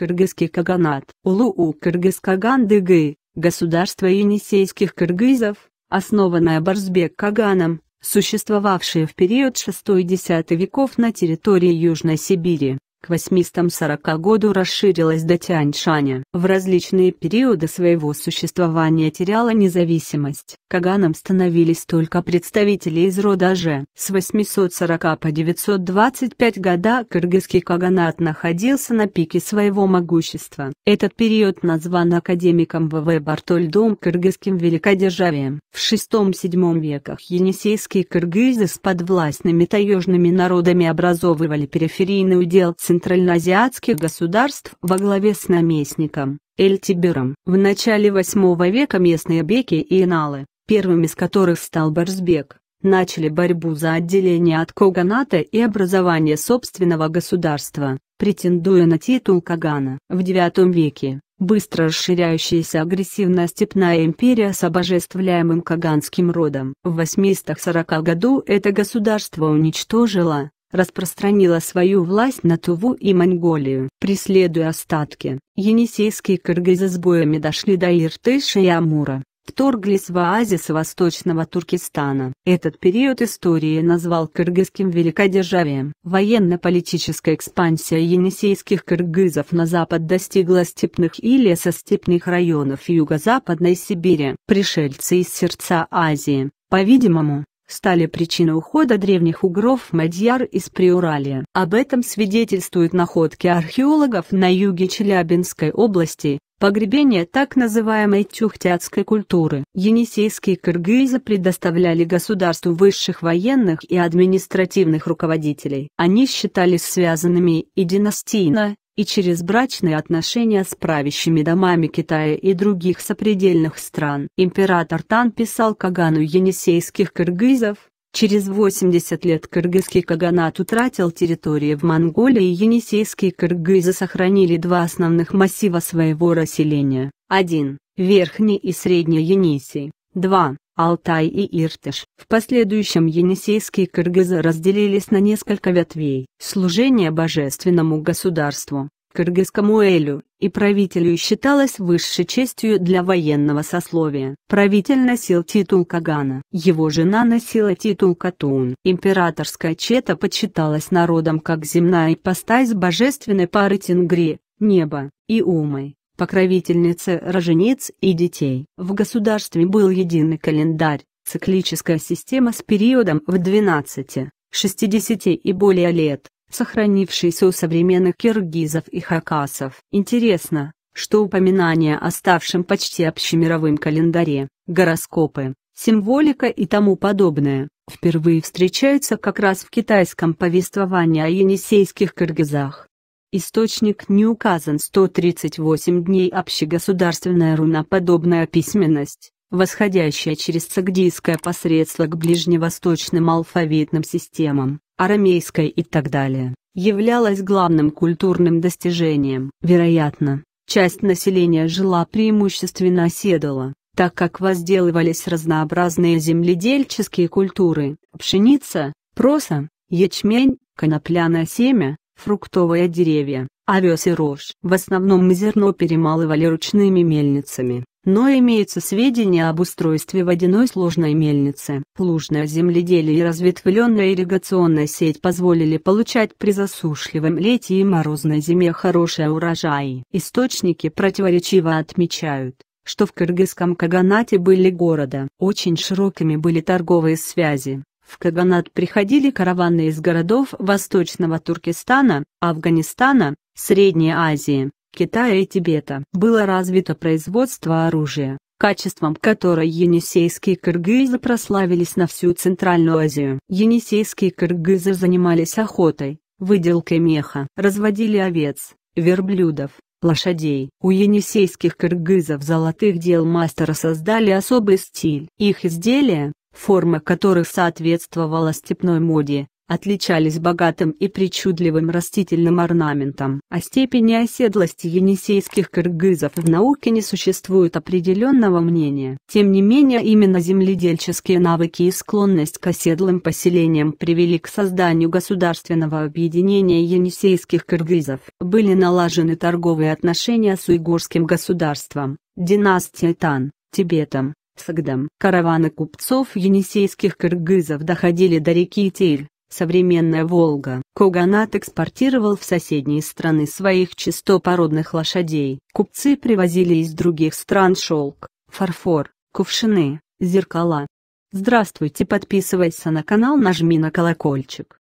Кыргызский каганат, Улуу Кыргыз Кагандыгы, государство енисейских кыргызов, основанное Барсбек Каганом, существовавшее в период 6-10 веков на территории Южной Сибири к 840 году расширилась до Тяньшаня. В различные периоды своего существования теряла независимость. Каганом становились только представители из рода Же. С 840 по 925 года кыргызский каганат находился на пике своего могущества. Этот период назван академиком В.В. Бартольдом кыргызским великодержавием. В VI-VII веках енисейские кыргызы с подвластными таежными народами образовывали периферийный удел центра центральноазиатских государств во главе с наместником Эльтибером. В начале VIII века местные беки и иналы, первым из которых стал Барсбек, начали борьбу за отделение от Коганата и образование собственного государства, претендуя на титул Кагана. В IX веке, быстро расширяющаяся агрессивная степная империя с обожествляемым каганским родом. В 840 году это государство уничтожило, распространила свою власть на Туву и Монголию. Преследуя остатки, енисейские кыргызы с боями дошли до Иртыша и Амура, вторглись в оазис восточного Туркестана. Этот период истории назвал кыргызским великодержавием. Военно-политическая экспансия енисейских кыргызов на запад достигла степных и лесостепных районов юго-западной Сибири. Пришельцы из сердца Азии, по-видимому, стали причиной ухода древних угров Мадьяр из Приуралия. Об этом свидетельствуют находки археологов на юге Челябинской области, погребение так называемой тюхтятской культуры. Енисейские кыргызы предоставляли государству высших военных и административных руководителей. Они считались связанными и династийно, и через брачные отношения с правящими домами Китая и других сопредельных стран. Император Тан писал Кагану енисейских кыргызов, Через 80 лет кыргызский каганат утратил территории в Монголии и енисейские кыргызы сохранили два основных массива своего расселения. 1. Верхний и Средний Енисей. 2. Алтай и Иртыш. В последующем енисейские кыргызы разделились на несколько ветвей. Служение божественному государству, Кыргызскому элю и правителю считалось высшей честью для военного сословия. Правитель носил титул Кагана, его жена носила титул Катун. Императорская чета почиталась народом как земная ипостась божественной пары Тингри, неба, и Умой, покровительницы рожениц и детей. В государстве был единый календарь, циклическая система с периодом в 12, 60 и более лет сохранившийся у современных киргизов и хакасов. Интересно, что упоминания о ставшем почти общемировым календаре, гороскопы, символика и тому подобное, впервые встречаются как раз в китайском повествовании о енисейских киргизах. Источник не указан 138 дней общегосударственная руноподобная письменность, восходящая через сагдийское посредство к ближневосточным алфавитным системам, арамейской и так далее, являлась главным культурным достижением. Вероятно, часть населения жила преимущественно оседала, так как возделывались разнообразные земледельческие культуры – пшеница, проса, ячмень, конопляное семя, фруктовые деревья. Овес и рожь в основном зерно перемалывали ручными мельницами, но имеются сведения об устройстве водяной сложной мельницы. Лужное земледелие и разветвленная ирригационная сеть позволили получать при засушливом лете и морозной зиме хорошие урожаи. Источники противоречиво отмечают, что в кыргызском Каганате были города. Очень широкими были торговые связи. В Каганат приходили караваны из городов Восточного Туркестана, Афганистана, Средней Азии, Китая и Тибета было развито производство оружия, качеством которой енисейские кыргызы прославились на всю Центральную Азию. Енисейские кыргызы занимались охотой, выделкой меха, разводили овец, верблюдов, лошадей. У енисейских кыргызов золотых дел мастера создали особый стиль. Их изделия, форма которых соответствовала степной моде, отличались богатым и причудливым растительным орнаментом. О а степени оседлости енисейских кыргызов в науке не существует определенного мнения. Тем не менее именно земледельческие навыки и склонность к оседлым поселениям привели к созданию государственного объединения енисейских кыргызов. Были налажены торговые отношения с уйгурским государством, династией Тан, Тибетом, Сагдам. Караваны купцов енисейских кыргызов доходили до реки Тиль, Современная «Волга». Коганат экспортировал в соседние страны своих чистопородных лошадей. Купцы привозили из других стран шелк, фарфор, кувшины, зеркала. Здравствуйте, подписывайся на канал, нажми на колокольчик.